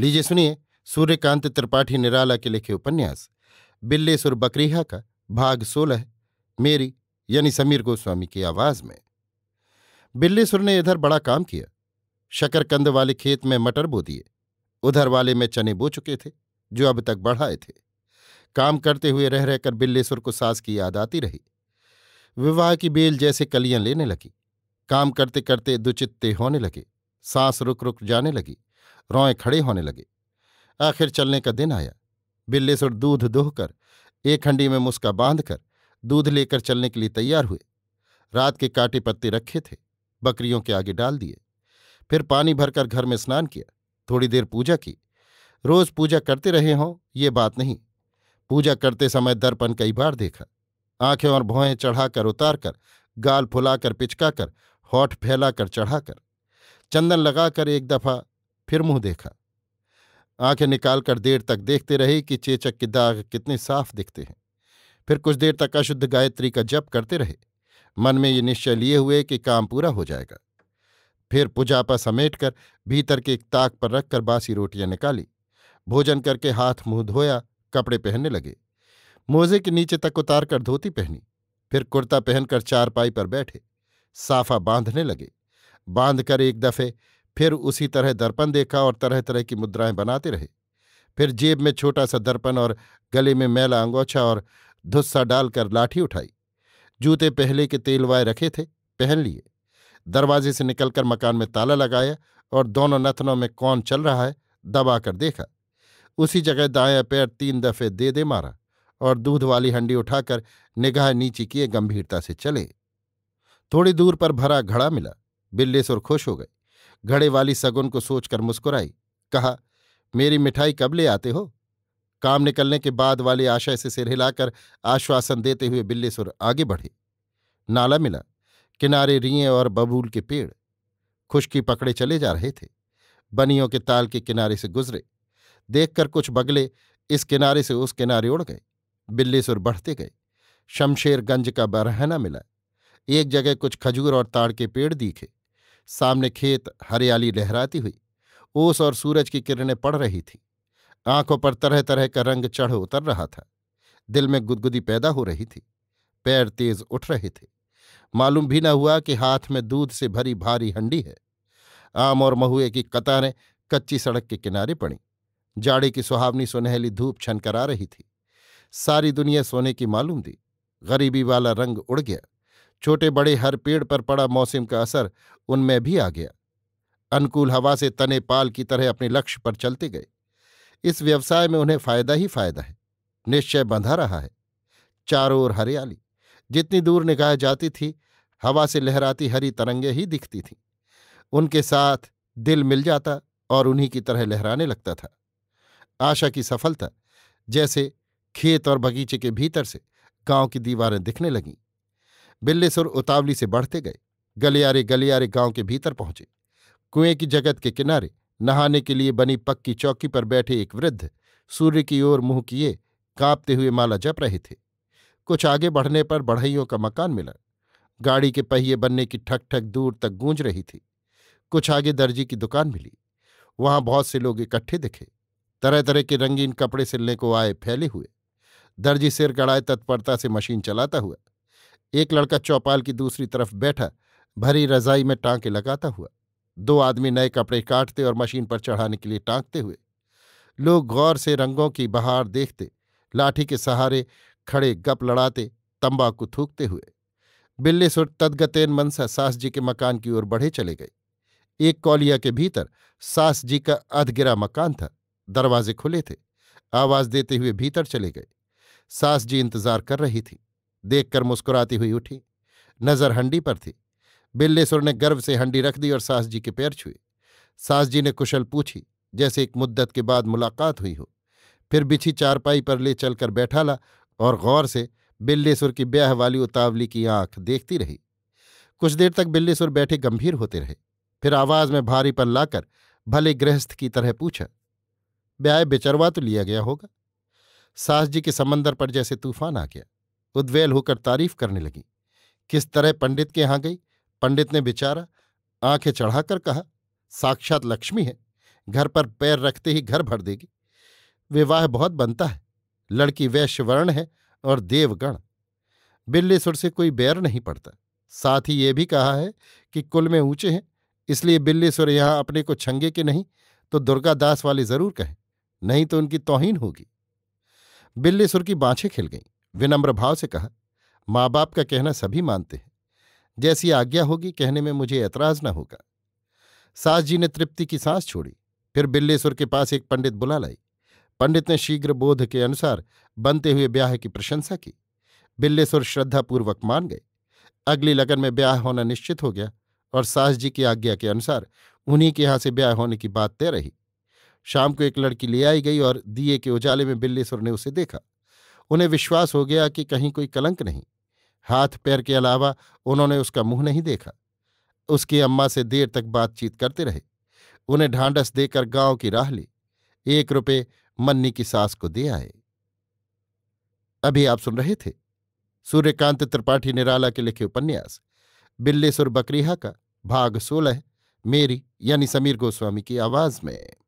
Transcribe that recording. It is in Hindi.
लीजिए सुनिए सूर्यकांत त्रिपाठी निराला के लिखे उपन्यास बिल्लेसुर बकरीहा का भाग सोलह मेरी यानी समीर गोस्वामी की आवाज में बिल्लेसुर ने इधर बड़ा काम किया शकरकंद वाले खेत में मटर बो दिए उधर वाले में चने बो चुके थे जो अब तक बढ़ाए थे काम करते हुए रह रहकर बिल्लेसुर को सास की याद आती रही विवाह की बेल जैसे कलियां लेने लगी काम करते करते दुचित्ते होने लगे सांस रुक रुक जाने लगी रौए खड़े होने लगे आखिर चलने का दिन आया बिल्ले सुर दूध दोहकर एक हंडी में मुस्का बांधकर दूध लेकर चलने के लिए तैयार हुए रात के काटे पत्ते रखे थे बकरियों के आगे डाल दिए फिर पानी भरकर घर में स्नान किया थोड़ी देर पूजा की रोज पूजा करते रहे हों ये बात नहीं पूजा करते समय दर्पण कई बार देखा आंखें और भौहें चढ़ाकर उतारकर गाल फुलाकर पिचकाकर होठ फैलाकर चढ़ाकर चंदन लगाकर एक दफा फिर मुंह देखा आंखें निकालकर देर तक देखते रहे कि चेचक के दाग कितने साफ दिखते हैं फिर कुछ देर तक अशुद्ध गायत्री का जप करते रहे मन में ये निश्चय लिए हुए कि काम पूरा हो जाएगा फिर पुजापा समेट कर भीतर के एक ताक पर रखकर बासी रोटियां निकाली भोजन करके हाथ मुंह धोया कपड़े पहनने लगे मोजे के नीचे तक उतार कर धोती पहनी फिर कुर्ता पहनकर चारपाई पर बैठे साफा बांधने लगे बांधकर एक दफे फिर उसी तरह दर्पण देखा और तरह तरह की मुद्राएं बनाते रहे फिर जेब में छोटा सा दर्पण और गले में मैला अंगोछा और धुस्सा डालकर लाठी उठाई जूते पहले के तेलवाए रखे थे पहन लिए दरवाजे से निकलकर मकान में ताला लगाया और दोनों नथनों में कौन चल रहा है दबा कर देखा उसी जगह दाया पैर तीन दफे दे दे मारा और दूध वाली हंडी उठाकर निगाह नीचे किए गंभीरता से चले थोड़ी दूर पर भरा घड़ा मिला सुर खुश हो गए घड़े वाली सगुन को सोचकर मुस्कुराई कहा मेरी मिठाई कब ले आते हो काम निकलने के बाद वाले आशय से सिर हिलाकर आश्वासन देते हुए बिल्लेसुर आगे बढ़े नाला मिला किनारे रिये और बबूल के पेड़ खुशकी पकड़े चले जा रहे थे बनियों के ताल के किनारे से गुजरे देखकर कुछ बगले इस किनारे से उस किनारे उड़ गए बिल्लेसुर बढ़ते गए शमशेरगंज का बरहना मिला एक जगह कुछ खजूर और ताड़ के पेड़ दिखे सामने खेत हरियाली लहराती हुई ओस और सूरज की किरणें पड़ रही थी आंखों पर तरह तरह का रंग चढ़ उतर रहा था दिल में गुदगुदी पैदा हो रही थी पैर तेज उठ रहे थे मालूम भी न हुआ कि हाथ में दूध से भरी भारी हंडी है आम और महुए की कतारें कच्ची सड़क के किनारे पड़ी जाड़े की सुहावनी सुनहली धूप छनकर आ रही थी सारी दुनिया सोने की मालूम दी गरीबी वाला रंग उड़ गया छोटे बड़े हर पेड़ पर पड़ा मौसम का असर उनमें भी आ गया अनुकूल हवा से तने पाल की तरह अपने लक्ष्य पर चलते गए इस व्यवसाय में उन्हें फायदा ही फायदा है निश्चय बंधा रहा है चारों ओर हरियाली जितनी दूर निगाह जाती थी हवा से लहराती हरी तरंगे ही दिखती थीं उनके साथ दिल मिल जाता और उन्हीं की तरह लहराने लगता था आशा की सफलता जैसे खेत और बगीचे के भीतर से गांव की दीवारें दिखने लगीं बिल्लेसुर उतावली से बढ़ते गए गलियारे गलियारे गांव के भीतर पहुंचे कुएं की जगत के किनारे नहाने के लिए बनी पक्की चौकी पर बैठे एक वृद्ध सूर्य की ओर मुंह किए कांपते हुए माला जप रहे थे कुछ आगे बढ़ने पर बढ़इयों का मकान मिला गाड़ी के पहिए बनने की ठक ठक दूर तक गूंज रही थी कुछ आगे दर्जी की दुकान मिली वहां बहुत से लोग इकट्ठे दिखे तरह तरह के रंगीन कपड़े सिलने को आए फैले हुए दर्जी सिर गड़ाए तत्परता से मशीन चलाता हुआ एक लड़का चौपाल की दूसरी तरफ बैठा भरी रजाई में टांके लगाता हुआ दो आदमी नए कपड़े काटते और मशीन पर चढ़ाने के लिए टांकते हुए लोग गौर से रंगों की बहार देखते लाठी के सहारे खड़े गप लड़ाते तंबाकू थूकते हुए बिल्ले सुर तदगतेन मनसा सास जी के मकान की ओर बढ़े चले गए एक कौलिया के भीतर सास जी का अधगिरा मकान था दरवाजे खुले थे आवाज देते हुए भीतर चले गए सास जी इंतजार कर रही थी देखकर मुस्कुराती हुई उठी नजर हंडी पर थी बिल्लेसुर ने गर्व से हंडी रख दी और सास जी के पैर छुए सास जी ने कुशल पूछी जैसे एक मुद्दत के बाद मुलाकात हुई हो फिर बिछी चारपाई पर ले चलकर बैठा ला और गौर से बिल्लेसुर की ब्याह वाली उतावली की आंख देखती रही कुछ देर तक बिल्लेसुर बैठे गंभीर होते रहे फिर आवाज में भारी पर लाकर भले गृहस्थ की तरह पूछा ब्याह बेचरवा तो लिया गया होगा सास जी के समंदर पर जैसे तूफान आ गया उद्वेल होकर तारीफ करने लगी किस तरह पंडित के यहां गई पंडित ने बेचारा आंखें चढ़ाकर कहा साक्षात लक्ष्मी है घर पर पैर रखते ही घर भर देगी विवाह बहुत बनता है लड़की वैश्यवर्ण है और देवगण बिल्ली सुर से कोई बैर नहीं पड़ता साथ ही ये भी कहा है कि कुल में ऊंचे हैं इसलिए बिल्ली सुर यहां अपने को छंगे के नहीं तो दुर्गा दास वाले जरूर कहें नहीं तो उनकी तोहीन होगी बिल्ली सुर की बाछें खिल गईं विनम्र भाव से कहा माँ बाप का कहना सभी मानते हैं जैसी आज्ञा होगी कहने में मुझे ऐतराज न होगा सास जी ने तृप्ति की सांस छोड़ी फिर बिल्लेसुर के पास एक पंडित बुला लाई पंडित ने शीघ्र बोध के अनुसार बनते हुए ब्याह की प्रशंसा की बिल्लेसुर श्रद्धापूर्वक मान गए अगली लगन में ब्याह होना निश्चित हो गया और सास जी की आज्ञा के अनुसार उन्हीं के यहाँ से ब्याह होने की बात तय रही शाम को एक लड़की ले आई गई और दिए के उजाले में बिल्लेसुर ने उसे देखा उन्हें विश्वास हो गया कि कहीं कोई कलंक नहीं हाथ पैर के अलावा उन्होंने उसका मुंह नहीं देखा उसकी अम्मा से देर तक बातचीत करते रहे उन्हें ढांढस देकर गांव की राह ली एक रुपये मन्नी की सास को दे आए अभी आप सुन रहे थे सूर्यकांत त्रिपाठी निराला के लिखे उपन्यास बिल्लेसुर बकरीहा का भाग सोलह मेरी यानी समीर गोस्वामी की आवाज में